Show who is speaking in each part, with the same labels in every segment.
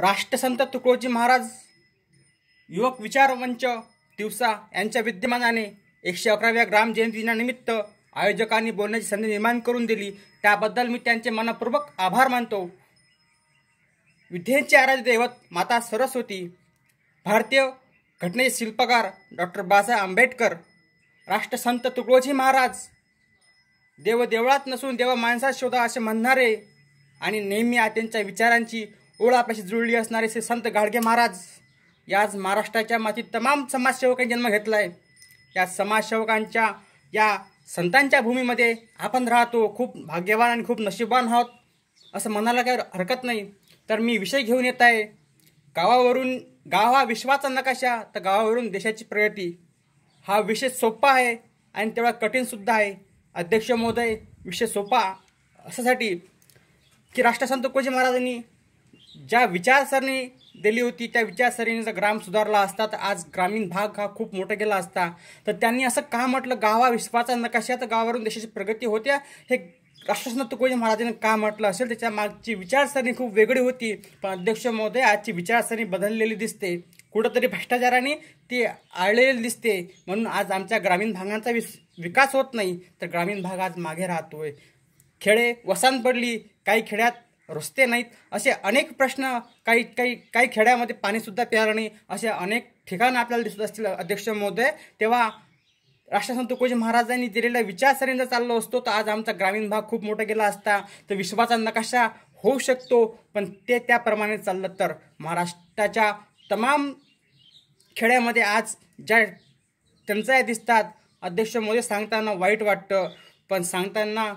Speaker 1: राष्ट्रसंत तुकडोजी महाराज युवक विचार मंच दिवसा यांच्या विद्यमानाने एकशे अकराव्या ग्राम जयंती दिनानिमित्त आयोजकांनी बोलण्याची संधी निर्माण करून दिली त्याबद्दल मी त्यांचे मनपूर्वक आभार मानतो विधेयचे आराध्य दैवत माता सरस्वती भारतीय घटनेचे शिल्पकार डॉक्टर बाबासाहेब आंबेडकर राष्ट्रसंत तुकडोजी महाराज देव देवळात नसून देव माणसात शोधा असे म्हणणारे आणि नेहमी त्यांच्या विचारांची ओळापाशी जुळली असणारे श्री संत गाडगे महाराज याच महाराष्ट्राच्या मातीत तमाम समाजसेवकांनी जन्म घेतला आहे या समाजसेवकांच्या या संतांच्या भूमीमध्ये आपण राहतो खूप भाग्यवान आणि खूप नशीबवान आहोत असं म्हणायला काही हरकत नाही तर मी विषय घेऊन येत आहे गावावरून गाव हा विश्वाचा नकाशा तर गावावरून देशाची प्रगती हा विषय सोपा आहे आणि तेवढा कठीणसुद्धा आहे अध्यक्ष महोदय विषय सोपा असासाठी की राष्ट्रसंत कोजी महाराजांनी ज्या विचारसरणी दिली होती त्या विचारसरणीचा ग्राम सुधारला असता तर आज ग्रामीण भाग हा खूप मोठा गेला असता तर त्यांनी असं का म्हटलं गावा विश्वाचा नकाशा तर गावावरून देशाची प्रगती होत्या हे राष्ट्रसंत तुकोजी महाराजांनी का म्हटलं असेल त्याच्या मागची विचारसरणी खूप वेगळी होती पण अध्यक्ष महोदय आजची विचारसरणी बदललेली दिसते कुठंतरी भ्रष्टाचाराने ती आळलेली दिसते म्हणून आज आमच्या ग्रामीण भागांचा विस विकास होत नाही तर ग्रामीण भाग आज मागे राहतोय खेडे वसान पडली काही खेड्यात रस्ते नाहीत असे अनेक प्रश्न काही काही काही खेड्यामध्ये पाणीसुद्धा तयार नाही असे अनेक ठिकाणं आपल्याला दिसत असतील अध्यक्ष महोदय तेव्हा राष्ट्रसंत तुकोजी महाराजांनी दिलेला विचारसरणीचा चाललो असतो तर आज आमचा ग्रामीण भाग खूप मोठा गेला असता तर विश्वाचा नकाशा होऊ शकतो पण ते त्याप्रमाणे चाललं तर महाराष्ट्राच्या तमाम खेड्यामध्ये आज ज्या टंचाया दिसतात अध्यक्ष मोदी सांगताना वाईट वाटतं पण सांगताना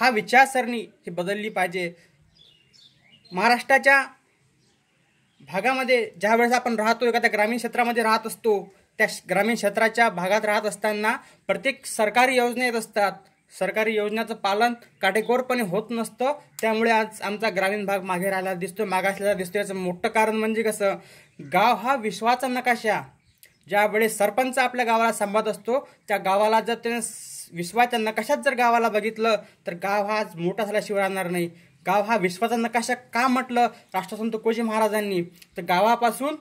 Speaker 1: हा विचारसरणी ही बदलली पाहिजे महाराष्ट्राच्या भागामध्ये ज्या वेळेस आपण राहतो एखाद्या ग्रामीण क्षेत्रामध्ये राहत असतो त्या ग्रामीण क्षेत्राच्या भागात राहत असताना प्रत्येक सरकारी योजना येत असतात सरकारी योजनेचं पालन काटेकोरपणे होत नसतं त्यामुळे आज आमचा ग्रामीण भाग मागे राहिला दिसतो मागासलेला दिसतो याचं मोठं कारण म्हणजे कसं गाव हा विश्वाचा नकाशा ज्यावेळेस सरपंच आपल्या गावाला संवाद असतो त्या गावाला जर त्याने विश्वाच्या नकाशात जर गावाला बघितलं तर गाव हा मोठा झाल्याशिवाय राहणार नाही गाव हा विश्वाचा नकाशा का म्हटलं राष्ट्रसंत तुकोजी महाराजांनी तर गावापासून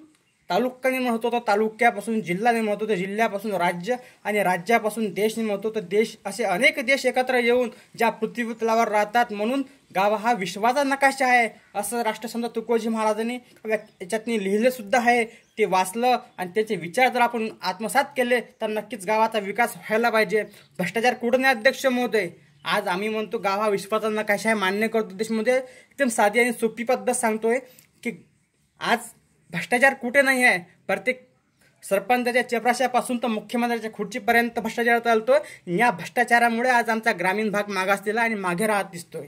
Speaker 1: तालुका निर्माण होतो तर तालुक्यापासून जिल्हा निर्माण होतो तर जिल्ह्यापासून राज्य आणि राज्यापासून देश निर्माण होतो तर देश असे अनेक देश एकत्र येऊन ज्या पृथ्वीतलावर राहतात म्हणून गाव हा विश्वाचा नकाशा आहे असं राष्ट्रसंत तुकोजी महाराजांनी याच्यातनी सुद्धा आहे ते वाचलं आणि त्याचे विचार जर आपण आत्मसात केले तर नक्कीच गावाचा विकास व्हायला पाहिजे भ्रष्टाचार कुठं नाही अध्यक्ष महोदय आज आम्ही म्हणतो गाव हा विश्वाचा नकाशा आहे मान्य करतो देशमध्ये म्हणजे एकदम साधी आणि सोपी पद्धत सांगतोय की आज भ्रष्टाचार कुठे नाही आहे प्रत्येक सरपंचाच्या चपराशापासून तर मुख्यमंत्र्याच्या खुर्चीपर्यंत भ्रष्टाचार चालतोय या भ्रष्टाचारामुळे आज आमचा ग्रामीण भाग मागास दिला आणि मागे राहत दिसतोय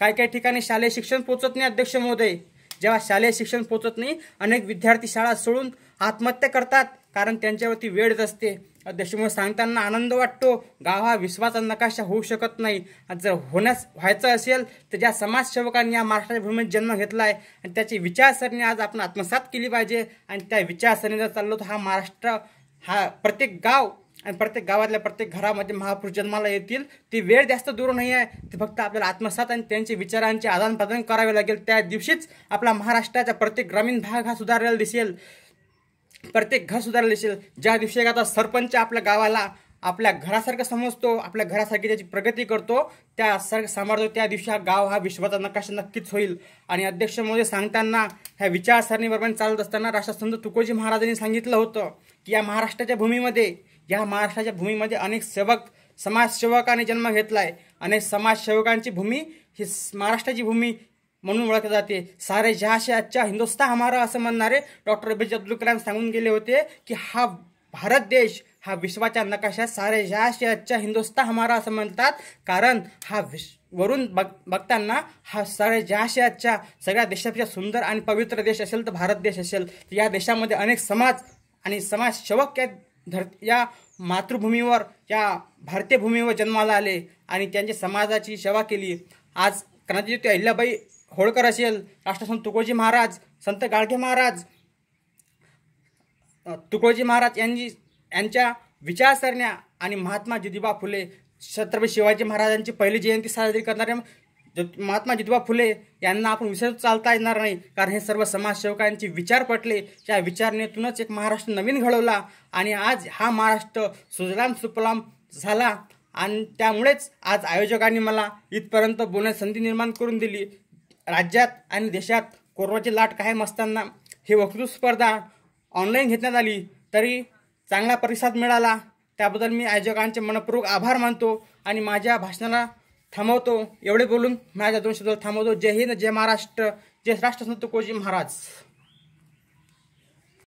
Speaker 1: काही काही ठिकाणी शालेय शिक्षण पोहोचत नाही अध्यक्ष महोदय जेव्हा शालेय शिक्षण पोहोचत नाही अनेक विद्यार्थी शाळा सोडून आत्महत्या करतात कारण त्यांच्यावरती वेळच असते अध्यक्ष महोदय सांगताना आनंद वाटतो गाव हा विश्वाचा नकाशा होऊ शकत नाही आणि जर होण्यास व्हायचं असेल तर ज्या समाजसेवकांनी या महाराष्ट्राच्या भूमीत जन्म घेतला आहे आणि त्याची विचारसरणी आज आपण आत्मसात केली पाहिजे आणि त्या विचारसरणीचा चाललो तर हा महाराष्ट्र हा प्रत्येक गाव आणि प्रत्येक गावातल्या प्रत्येक घरामध्ये महापुरुष जन्माला येतील ती वेळ जास्त दूर नाही आहे ते फक्त आपल्याला आत्मसात आणि त्यांचे विचारांचे आदानप्रदान करावे लागेल त्या दिवशीच आपला महाराष्ट्राचा प्रत्येक ग्रामीण भाग हा सुधारलेला दिसेल प्रत्येक घर सुधारलेलं दिसेल ज्या दिवशी आता सरपंच आपल्या गावाला आपल्या घरासारखं समजतो आपल्या घरासारखी त्याची प्रगती करतो त्या सारखं सांभाळतो त्या दिवशी हा गाव हा विश्वाचा नकाशा नक्कीच होईल आणि अध्यक्ष मोदी सांगताना ह्या विचारसरणीबरोबर चालत असताना राष्ट्रसंत तुकोजी महाराजांनी सांगितलं होतं की या महाराष्ट्राच्या भूमीमध्ये या महाराष्ट्राच्या भूमीमध्ये अनेक सेवक समाजसेवकाने जन्म घेतला आहे आणि समाजसेवकांची भूमी ही महाराष्ट्राची भूमी म्हणून ओळखली जाते सारे जहाशे आजच्या हिंदुस्ता हमारा असं म्हणणारे डॉक्टर जे अब्दुल कलाम सांगून गेले होते की हा भारत देश हा विश्वाच्या नकाशात सारे जहाशे आजच्या हिंदुस्ता हमारा असं म्हणतात कारण हा विश वरून बघ बघताना हा सारे जहाशे आजच्या सगळ्या देशापेक्षा सुंदर आणि पवित्र देश असेल तर भारत देश असेल या देशामध्ये अनेक समाज आणि समाजसेवक या धर या मातृभूमीवर या भारतीय भूमीवर जन्माला आले आणि त्यांच्या समाजाची सेवा केली आज क्रांतीज्योती अहिल्याबाई होळकर असेल राष्ट्रसंत तुकोजी महाराज संत गाडगे महाराज तुकोजी महाराज यांची यांच्या विचारसरण्या आणि महात्मा ज्योतिबा फुले छत्रपती शिवाजी महाराजांची पहिली जयंती साजरी करणाऱ्या महात्मा ज्योतिबा फुले यांना आपण विसरत चालता येणार नाही कारण हे सर्व समाजसेवकांचे विचार पटले त्या विचारणेतूनच एक महाराष्ट्र नवीन घडवला आणि आज हा महाराष्ट्र सुजलाम सुपलाम झाला आणि त्यामुळेच आज आयोजकांनी मला इथपर्यंत बोलण्यास संधी निर्माण करून दिली राज्यात आणि देशात कोरोनाची लाट कायम असताना ही वक्तृत्व स्पर्धा ऑनलाईन घेतण्यात आली तरी चांगला प्रतिसाद मिळाला त्याबद्दल मी आयोजकांचे मनपूर्वक आभार मानतो आणि माझ्या भाषणाला थांबवतो एवढे बोलून माझ्या दोनशे थांबवतो जय हिंद जय महाराष्ट्र जय राष्ट्रसंत कोजी महाराज